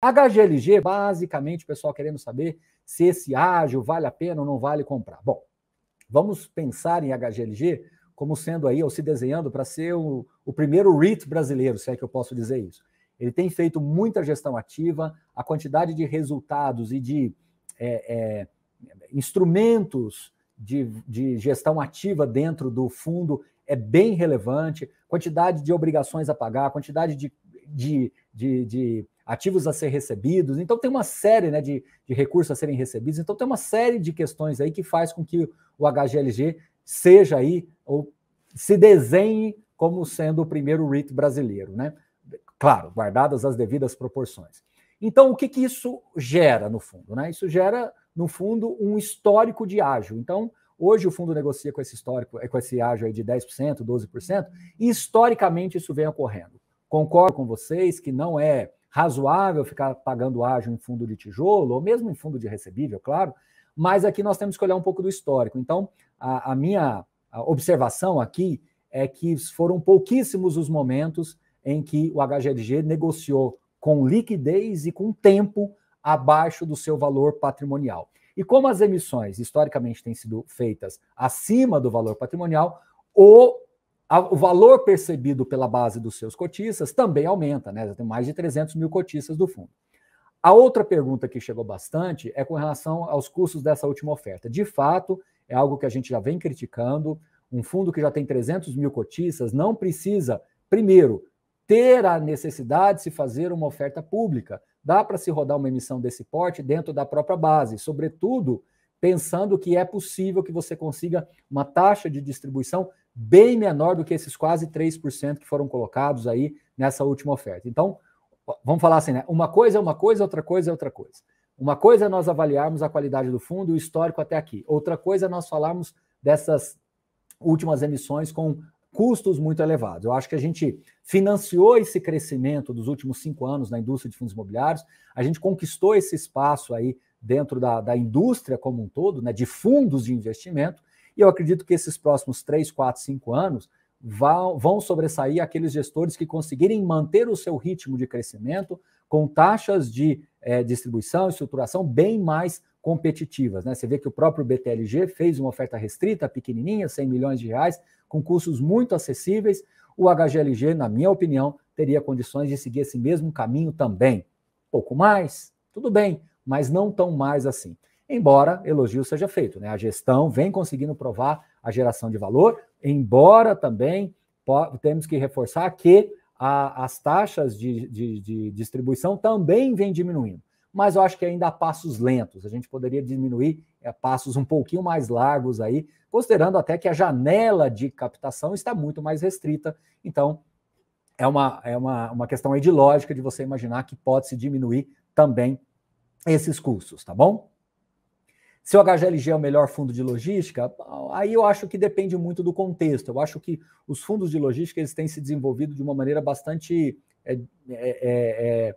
HGLG, basicamente, o pessoal querendo saber se esse ágil vale a pena ou não vale comprar. Bom, vamos pensar em HGLG como sendo aí, ou se desenhando para ser o, o primeiro REIT brasileiro, se é que eu posso dizer isso. Ele tem feito muita gestão ativa, a quantidade de resultados e de é, é, instrumentos de, de gestão ativa dentro do fundo é bem relevante, quantidade de obrigações a pagar, quantidade de, de, de, de ativos a ser recebidos. Então tem uma série né, de, de recursos a serem recebidos. Então tem uma série de questões aí que faz com que o HGLG seja aí ou se desenhe como sendo o primeiro REIT brasileiro, né? Claro, guardadas as devidas proporções. Então, o que, que isso gera no fundo? Né? Isso gera, no fundo, um histórico de ágio. Então, hoje o fundo negocia com esse histórico, é, com esse ágio aí de 10%, 12%, e historicamente isso vem ocorrendo. Concordo com vocês que não é razoável ficar pagando ágio em fundo de tijolo, ou mesmo em fundo de recebível, claro, mas aqui nós temos que olhar um pouco do histórico. Então, a, a minha observação aqui é que foram pouquíssimos os momentos em que o HGLG negociou com liquidez e com tempo abaixo do seu valor patrimonial. E como as emissões historicamente têm sido feitas acima do valor patrimonial, o o valor percebido pela base dos seus cotistas também aumenta, né? Já tem mais de 300 mil cotistas do fundo. A outra pergunta que chegou bastante é com relação aos custos dessa última oferta. De fato, é algo que a gente já vem criticando. Um fundo que já tem 300 mil cotistas não precisa, primeiro, ter a necessidade de se fazer uma oferta pública. Dá para se rodar uma emissão desse porte dentro da própria base, sobretudo pensando que é possível que você consiga uma taxa de distribuição bem menor do que esses quase 3% que foram colocados aí nessa última oferta. Então, vamos falar assim, né? Uma coisa é uma coisa, outra coisa é outra coisa. Uma coisa é nós avaliarmos a qualidade do fundo e o histórico até aqui. Outra coisa é nós falarmos dessas últimas emissões com custos muito elevados. Eu acho que a gente financiou esse crescimento dos últimos cinco anos na indústria de fundos imobiliários, a gente conquistou esse espaço aí dentro da, da indústria como um todo, né, de fundos de investimento, e eu acredito que esses próximos 3, 4, 5 anos vão, vão sobressair aqueles gestores que conseguirem manter o seu ritmo de crescimento com taxas de é, distribuição, estruturação bem mais competitivas. Né? Você vê que o próprio BTLG fez uma oferta restrita, pequenininha, 100 milhões de reais, com custos muito acessíveis. O HGLG, na minha opinião, teria condições de seguir esse mesmo caminho também. Pouco mais, tudo bem, mas não tão mais assim. Embora elogio seja feito, né? A gestão vem conseguindo provar a geração de valor, embora também temos que reforçar que a, as taxas de, de, de distribuição também vêm diminuindo. Mas eu acho que ainda há passos lentos. A gente poderia diminuir é, passos um pouquinho mais largos aí, considerando até que a janela de captação está muito mais restrita. Então, é uma, é uma, uma questão aí de lógica de você imaginar que pode se diminuir também esses cursos, tá bom? Se o HGLG é o melhor fundo de logística, aí eu acho que depende muito do contexto. Eu acho que os fundos de logística eles têm se desenvolvido de uma maneira bastante é, é, é, é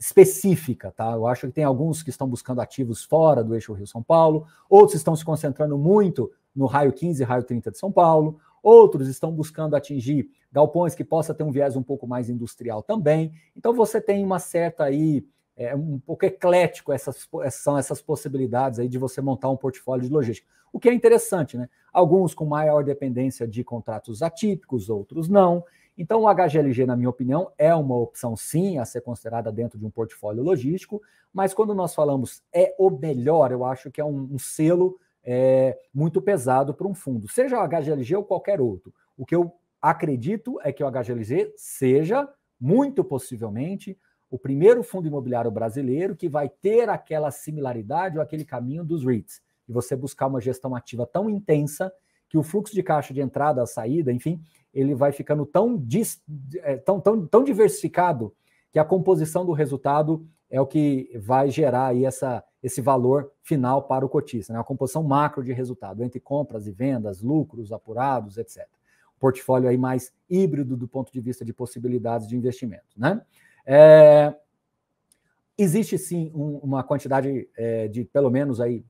específica, tá? Eu acho que tem alguns que estão buscando ativos fora do eixo Rio-São Paulo, outros estão se concentrando muito no raio 15 e raio 30 de São Paulo, outros estão buscando atingir galpões que possa ter um viés um pouco mais industrial também. Então você tem uma certa aí é um pouco eclético essas são essas possibilidades aí de você montar um portfólio de logística. O que é interessante, né? Alguns com maior dependência de contratos atípicos, outros não. Então, o HGLG, na minha opinião, é uma opção sim a ser considerada dentro de um portfólio logístico, mas quando nós falamos é o melhor, eu acho que é um, um selo é, muito pesado para um fundo, seja o HGLG ou qualquer outro. O que eu acredito é que o HGLG seja, muito possivelmente, o primeiro fundo imobiliário brasileiro que vai ter aquela similaridade ou aquele caminho dos REITs. E você buscar uma gestão ativa tão intensa que o fluxo de caixa de entrada, saída, enfim, ele vai ficando tão, dis, é, tão, tão, tão diversificado que a composição do resultado é o que vai gerar aí essa, esse valor final para o cotista, né? a composição macro de resultado, entre compras e vendas, lucros apurados, etc. O portfólio aí mais híbrido do ponto de vista de possibilidades de investimento. Né? É, existe sim um, uma quantidade é, de pelo menos aí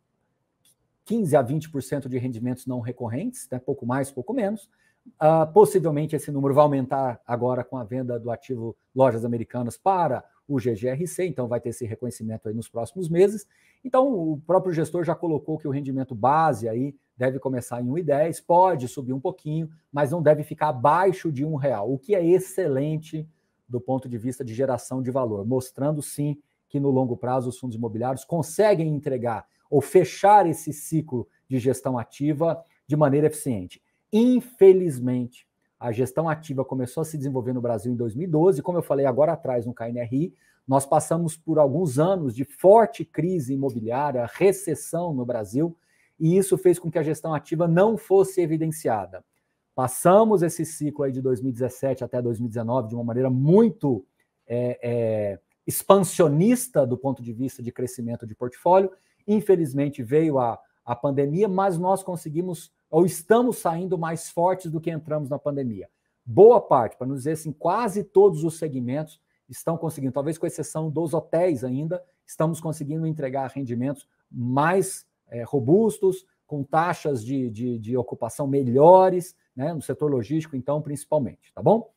15 a 20% de rendimentos não recorrentes, né? pouco mais, pouco menos. Ah, possivelmente esse número vai aumentar agora com a venda do ativo Lojas Americanas para o GGRC, então vai ter esse reconhecimento aí nos próximos meses. Então o próprio gestor já colocou que o rendimento base aí deve começar em 1,10, pode subir um pouquinho, mas não deve ficar abaixo de um real, o que é excelente do ponto de vista de geração de valor, mostrando sim que no longo prazo os fundos imobiliários conseguem entregar ou fechar esse ciclo de gestão ativa de maneira eficiente. Infelizmente, a gestão ativa começou a se desenvolver no Brasil em 2012, como eu falei agora atrás no KNRI, nós passamos por alguns anos de forte crise imobiliária, recessão no Brasil, e isso fez com que a gestão ativa não fosse evidenciada. Passamos esse ciclo aí de 2017 até 2019 de uma maneira muito é, é, expansionista do ponto de vista de crescimento de portfólio. Infelizmente veio a, a pandemia, mas nós conseguimos ou estamos saindo mais fortes do que entramos na pandemia. Boa parte, para não dizer assim, quase todos os segmentos estão conseguindo, talvez com exceção dos hotéis ainda, estamos conseguindo entregar rendimentos mais é, robustos, com taxas de, de, de ocupação melhores, né, no setor logístico, então, principalmente, tá bom?